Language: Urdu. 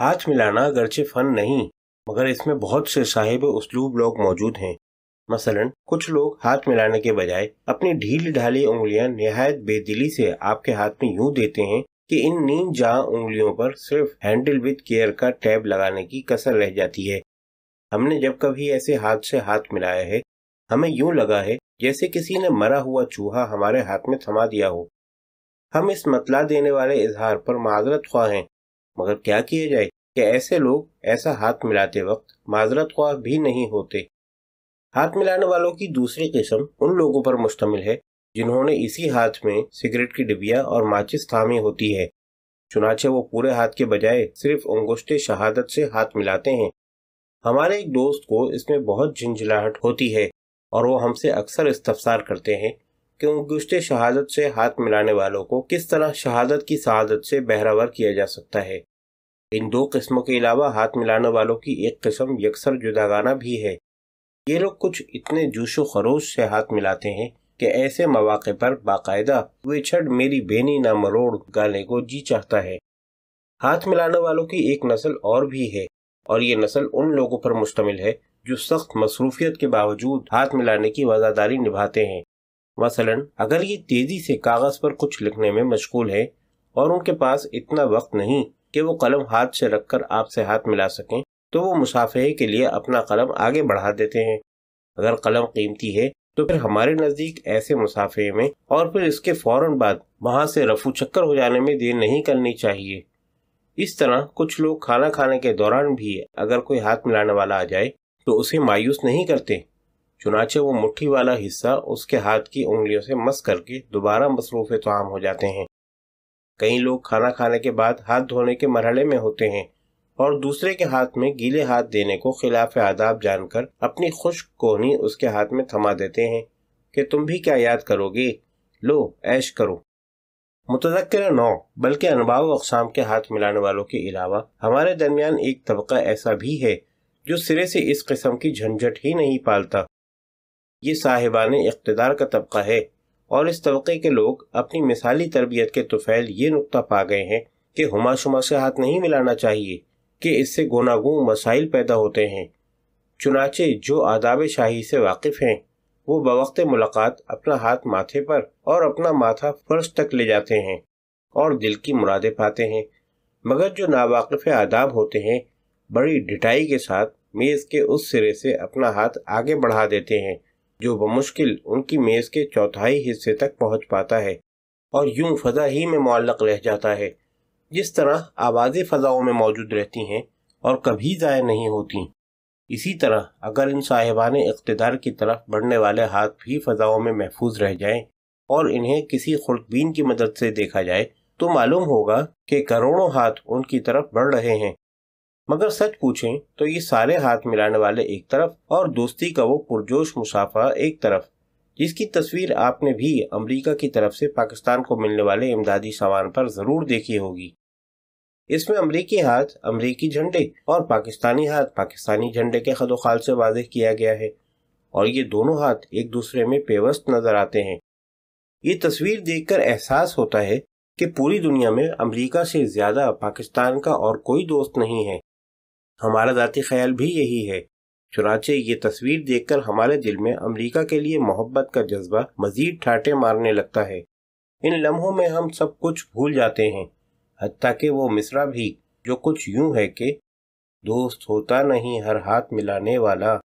ہاتھ ملانا اگرچہ فن نہیں مگر اس میں بہت سے صاحب اسلوب لوگ موجود ہیں مثلا کچھ لوگ ہاتھ ملانے کے بجائے اپنی ڈھیل ڈھالی انگلیاں نہایت بے دلی سے آپ کے ہاتھ میں یوں دیتے ہیں کہ ان نیند جہاں انگلیوں پر صرف ہینڈل وتھ کیئر کا ٹیب لگانے کی کثر رہ جاتی ہے ہم نے جب کبھی ایسے ہاتھ سے ہاتھ ملایا ہے ہمیں یوں لگا ہے جیسے کسی نے مرا ہوا چوہا ہمارے ہاتھ میں تھما دیا ہو ہم اس مطلع دینے والے اظہار پر معذرت خواہ ہیں مگر کیا کیا جائے کہ ایسے لوگ ایسا ہاتھ ملاتے وقت معذرت خواہ بھی نہیں ہوتے ہاتھ ملانے والوں کی دوسری قسم ان لوگوں پر مشتمل ہے جنہوں نے اسی ہاتھ میں سگریٹ کی ڈبیا اور ماچس تھامی ہوتی ہے چنانچہ وہ پورے ہاتھ کے بجائے صرف انگشتے شہادت سے ہاتھ ملاتے ہیں ہمارے ایک دوست کو اس میں بہت جھنجھلاہٹ ہوتی ہے اور وہ ہم سے اکثر استفسار کرتے ہیں کیوں گشت شہادت سے ہاتھ ملانے والوں کو کس طرح شہادت کی سعادت سے بہراور کیا جا سکتا ہے ان دو قسموں کے علاوہ ہاتھ ملانے والوں کی ایک قسم یکسر جداگانہ بھی ہے یہ لوگ کچھ اتنے جوش و خروش سے ہاتھ ملاتے ہیں کہ ایسے مواقع پر باقاعدہ وہ چھڑ میری بینی نہ مروڑ گانے کو جی چاہتا ہے ہاتھ ملانے والوں کی ایک نسل اور بھی ہے اور یہ نسل ان لوگوں پر مشتمل ہے جو سخت مصروفیت کے باوجود ہاتھ ملانے کی وزاداری نبھاتے ہیں مثلا اگر یہ تیزی سے کاغذ پر کچھ لکھنے میں مشغول ہے اور ان کے پاس اتنا وقت نہیں کہ وہ قلم ہاتھ سے رکھ کر آپ سے ہاتھ ملا سکیں تو وہ مسافر کے لیے اپنا قلم آگے بڑھا دیتے ہیں اگر قلم قیمتی ہے تو پھر ہمارے نزدیک ایسے مسافر میں اور پھر اس کے فوراً بعد وہاں سے رفو چکر ہو جانے میں دیر نہیں کرنی چاہیے اس طرح کچھ لوگ کھانا کھانے کے دوران بھی اگر کوئی ہاتھ ملانے والا آ جائے تو اسے مایوس نہیں کرتے چنانچہ وہ مٹھی والا حصہ اس کے ہاتھ کی انگلیوں سے مس کر کے دوبارہ مصروف عام ہو جاتے ہیں کئی لوگ کھانا کھانے کے بعد ہاتھ دھونے کے مرحلے میں ہوتے ہیں اور دوسرے کے ہاتھ میں گیلے ہاتھ دینے کو خلاف آداب جان کر اپنی خشک کونی اس کے ہاتھ میں تھما دیتے ہیں کہ تم بھی کیا یاد کرو گے لو ایش کرو متذکر نو بلکہ انباغ و اقسام کے ہاتھ ملانے والوں کے علاوہ ہمارے درمیان ایک طبقہ ایسا بھی ہے جو سرے سے اس قسم کی جھنجھٹ ہی نہیں پالتا یہ صاحبان اقتدار کا طبقہ ہے اور اس طبقے کے لوگ اپنی مثالی تربیت کے توفیل یہ نقطہ پا گئے ہیں کہ ہما شما سے ہاتھ نہیں ملانا چاہیے کہ اس سے گوناگوں گون مسائل پیدا ہوتے ہیں چنانچہ جو آداب شاہی سے واقف ہیں وہ بوقت ملاقات اپنا ہاتھ ماتھے پر اور اپنا ماتھا فرش تک لے جاتے ہیں اور دل کی مرادیں پاتے ہیں مگر جو ناواقف آداب ہوتے ہیں بڑی ڈٹائی کے ساتھ میز کے اس سرے سے اپنا ہاتھ آگے بڑھا دیتے ہیں جو بمشکل ان کی میز کے چوتھائی حصے تک پہنچ پاتا ہے اور یوں فضا ہی میں معلق رہ جاتا ہے جس طرح آوازیں فضاؤں میں موجود رہتی ہیں اور کبھی ضائع نہیں ہوتی اسی طرح اگر ان صاحبان اقتدار کی طرف بڑھنے والے ہاتھ بھی فضاؤں میں محفوظ رہ جائیں اور انہیں کسی خورقبین کی مدد سے دیکھا جائے تو معلوم ہوگا کہ کروڑوں ہاتھ ان کی طرف بڑھ رہے ہیں مگر سچ پوچھیں تو یہ سارے ہاتھ ملانے والے ایک طرف اور دوستی کا وہ پرجوش مسافہ ایک طرف جس کی تصویر آپ نے بھی امریکہ کی طرف سے پاکستان کو ملنے والے امدادی سوان پر ضرور دیکھی ہوگی اس میں امریکی ہاتھ امریکی جھنڈے اور پاکستانی ہاتھ پاکستانی جھنڈے کے خد و خال سے واضح کیا گیا ہے اور یہ دونوں ہاتھ ایک دوسرے میں پیوست نظر آتے ہیں یہ تصویر دیکھ کر احساس ہوتا ہے کہ پوری دنیا میں امریکہ سے زیادہ پاکستان کا اور کوئی دوست نہیں ہے ہمارا ذاتی خیال بھی یہی ہے چنانچہ یہ تصویر دیکھ کر ہمارے دل میں امریکہ کے لیے محبت کا جذبہ مزید ٹھاٹے مارنے لگتا ہے ان لمحوں میں ہم سب کچھ بھول جاتے ہیں حتیٰ کہ وہ مصرع بھی جو کچھ یوں ہے کہ دوست ہوتا نہیں ہر ہاتھ ملانے والا